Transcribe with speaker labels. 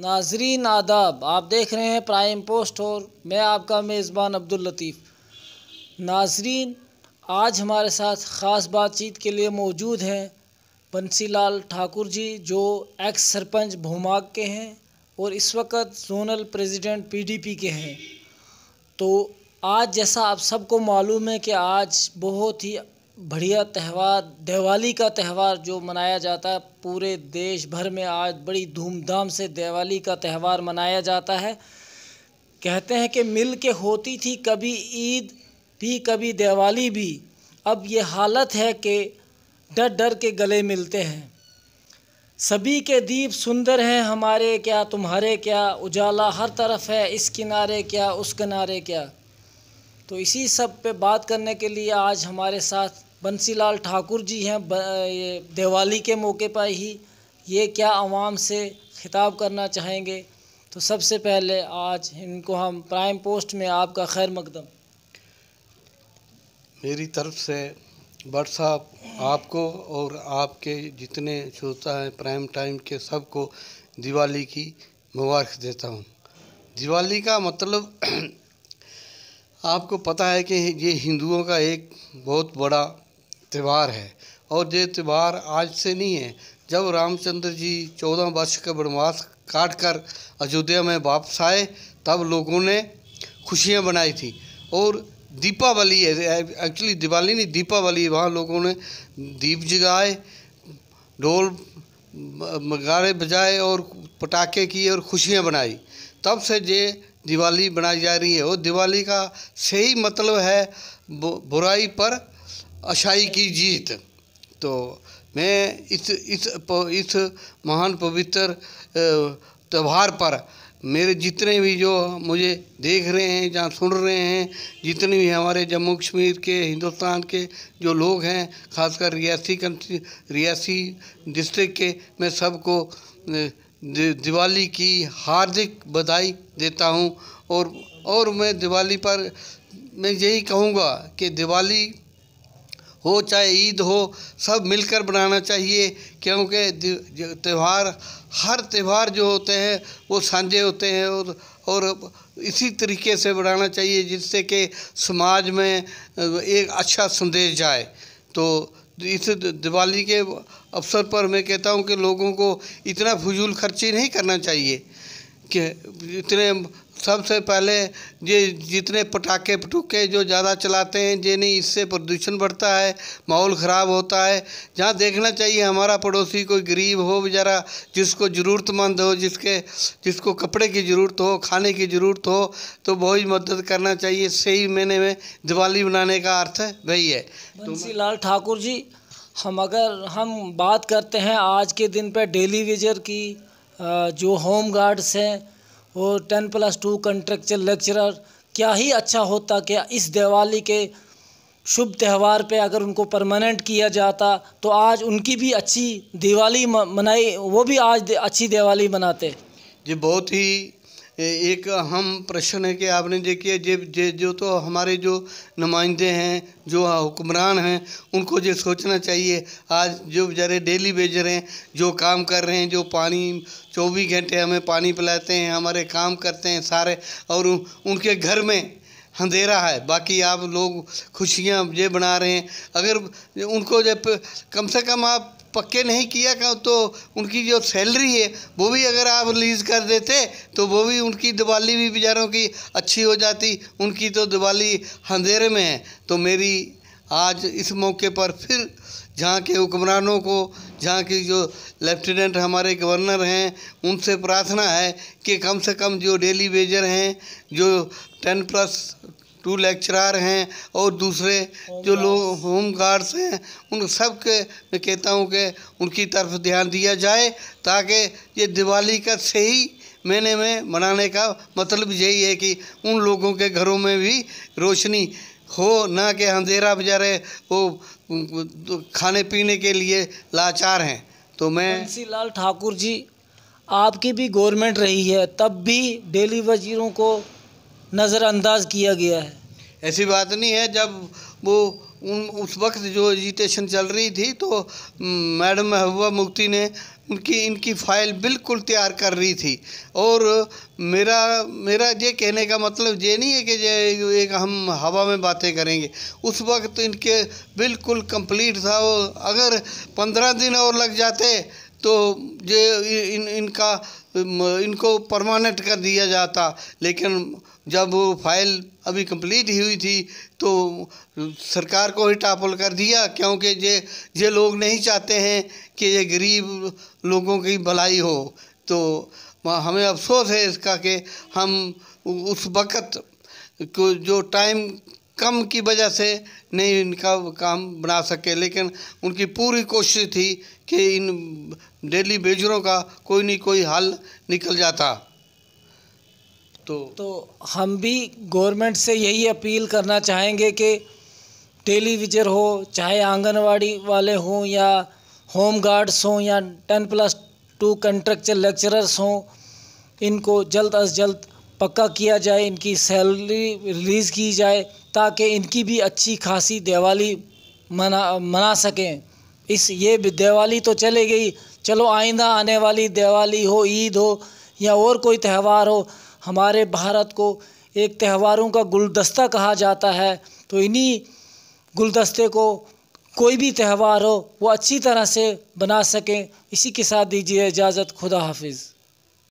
Speaker 1: नाजरीन आदाब आप देख रहे हैं प्राइम पोस्ट और मैं आपका मेज़बान अब्दुल लतीफ़ नाजरीन आज हमारे साथ ख़ास बातचीत के लिए मौजूद हैं बंसी लाल ठाकुर जी जो एक्स सरपंच भोमाग के हैं और इस वक्त जोनल प्रेसिडेंट पीडीपी के हैं तो आज जैसा आप सबको मालूम है कि आज बहुत ही बढ़िया त्यौहार दिवाली का त्यौहार जो मनाया जाता है पूरे देश भर में आज बड़ी धूमधाम से दिवाली का त्यौहार मनाया जाता है कहते हैं कि मिल के होती थी कभी ईद भी कभी दिवाली भी अब ये हालत है कि डर डर के गले मिलते हैं सभी के दीप सुंदर हैं हमारे क्या तुम्हारे क्या उजाला हर तरफ है इस किनारे क्या उस किनारे क्या तो इसी सब पे बात करने के लिए आज हमारे साथ बंसीलाल ठाकुर जी हैं दिवाली के मौके पर ही ये क्या आवाम से खिताब करना चाहेंगे तो सबसे पहले आज इनको हम प्राइम पोस्ट में आपका खैर मकदम
Speaker 2: मेरी तरफ से बट साहब आपको और आपके जितने श्रोता हैं प्राइम टाइम के सबको दिवाली की मुबारक देता हूँ दिवाली का मतलब आपको पता है कि ये हिंदुओं का एक बहुत बड़ा त्यौहार है और ये त्यौहार आज से नहीं है जब रामचंद्र जी चौदह वर्ष का वनवास काट कर अयोध्या में वापस आए तब लोगों ने खुशियाँ बनाई थी और दीपावली एक्चुअली दिवाली नहीं दीपावली वहाँ लोगों ने दीप जगाए ढोल गाड़े बजाए और पटाखे किए और खुशियाँ बनाई तब से ये दिवाली बनाई जा रही है और दिवाली का सही मतलब है बुराई पर अशाई की जीत तो मैं इस इस इस महान पवित्र त्यौहार पर मेरे जितने भी जो मुझे देख रहे हैं जहाँ सुन रहे हैं जितने भी हमारे जम्मू कश्मीर के हिंदुस्तान के जो लोग हैं खासकर रियासी रियासी डिस्ट्रिक्ट के मैं सबको दिवाली की हार्दिक बधाई देता हूँ और और मैं दिवाली पर मैं यही कहूँगा कि दिवाली हो चाहे ईद हो सब मिलकर बनाना चाहिए क्योंकि त्यौहार हर त्यौहार जो होते हैं वो साझे होते हैं और और इसी तरीके से बनाना चाहिए जिससे कि समाज में एक अच्छा संदेश जाए तो इस दिवाली के अवसर पर मैं कहता हूँ कि लोगों को इतना फजूल खर्ची नहीं करना चाहिए कि इतने सबसे पहले ये जितने पटाखे पटुखे जो ज़्यादा चलाते हैं जे नहीं इससे प्रदूषण बढ़ता है माहौल ख़राब होता है जहाँ देखना चाहिए हमारा पड़ोसी कोई गरीब हो बेचारा जिसको ज़रूरतमंद हो जिसके जिसको कपड़े की ज़रूरत हो खाने की ज़रूरत हो तो बहुत मदद करना चाहिए सही महीने में दिवाली मनाने का अर्थ वही है तुलसी
Speaker 1: तो लाल ठाकुर जी हम अगर हम बात करते हैं आज के दिन पर डेली विजर की जो होम गार्ड्स हैं और ten plus two contractual lecturer क्या ही अच्छा होता क्या इस दिवाली के शुभ त्यौहार पे अगर उनको परमानेंट किया जाता तो आज उनकी भी अच्छी दिवाली मनाई वो भी आज अच्छी दिवाली मनाते
Speaker 2: जी बहुत ही एक अहम प्रश्न है कि आपने देखिए जे, जे जो तो हमारे जो नुमाइंदे हैं जो हुक्मरान हैं उनको जो सोचना चाहिए आज जो बेचारे डेली बेजर हैं जो काम कर रहे हैं जो पानी चौबीस घंटे हमें पानी पिलाते हैं हमारे काम करते हैं सारे और उनके घर में अंधेरा है बाकी आप लोग खुशियाँ ये बना रहे हैं अगर उनको जब कम से कम आप पक्के नहीं किया का तो उनकी जो सैलरी है वो भी अगर आप रिलीज़ कर देते तो वो भी उनकी दिवाली भी बेचारों की अच्छी हो जाती उनकी तो दिवाली अंधेरे में है तो मेरी आज इस मौके पर फिर जहाँ के हुक्मरानों को जहाँ के जो लेफ्टिनेंट हमारे गवर्नर हैं उनसे प्रार्थना है कि कम से कम जो डेली वेजर हैं जो टेन प्लस टू लेक्चरार हैं और दूसरे जो लोग होम गार्ड्स हैं उन सब के मैं कहता हूँ कि उनकी तरफ ध्यान दिया जाए ताकि ये दिवाली का सही महीने में मनाने का मतलब यही है कि उन लोगों के घरों में भी रोशनी हो ना कि अंधेरा बेचारे वो खाने पीने के लिए लाचार हैं तो मैं
Speaker 1: लाल ठाकुर जी आपकी भी गवर्नमेंट
Speaker 2: रही है तब भी डेली वजीरों को नज़रअंदाज किया गया है ऐसी बात नहीं है जब वो उन उस वक्त जो एजिटेशन चल रही थी तो मैडम महबूबा मुफ्ती ने उनकी इनकी फ़ाइल बिल्कुल तैयार कर रही थी और मेरा मेरा ये कहने का मतलब ये नहीं है कि ये एक हम हवा में बातें करेंगे उस वक्त इनके बिल्कुल कंप्लीट था और अगर पंद्रह दिन और लग जाते तो ये इन इनका इनको परमानेंट कर दिया जाता लेकिन जब वो फाइल अभी कंप्लीट ही हुई थी तो सरकार को ही टापल कर दिया क्योंकि ये ये लोग नहीं चाहते हैं कि ये गरीब लोगों की भलाई हो तो हमें अफसोस है इसका कि हम उस वक़्त को जो टाइम कम की वजह से नहीं इनका काम बना सके लेकिन उनकी पूरी कोशिश थी कि इन डेली बेजरों का कोई नहीं कोई हल निकल जाता तो तो हम भी गवर्नमेंट से यही अपील
Speaker 1: करना चाहेंगे कि टेलीविजर हो चाहे आंगनवाड़ी वाले हों या होम गार्ड्स हों या ten plus two contractual lecturers हों इनको जल्द अज जल्द पक्का किया जाए इनकी सैलरी रिलीज़ की जाए ताकि इनकी भी अच्छी खासी दिवाली मना मना सकें इस ये दिवाली तो चले गई चलो आइंदा आने वाली दिवाली हो ईद हो या और कोई त्यौहार हो हमारे भारत को एक त्यौहारों का गुलदस्ता कहा जाता है तो इन्हीं गुलदस्ते को कोई भी त्यौहार हो वो अच्छी तरह से बना सकें इसी के साथ दीजिए इजाज़त खुदा हाफिज़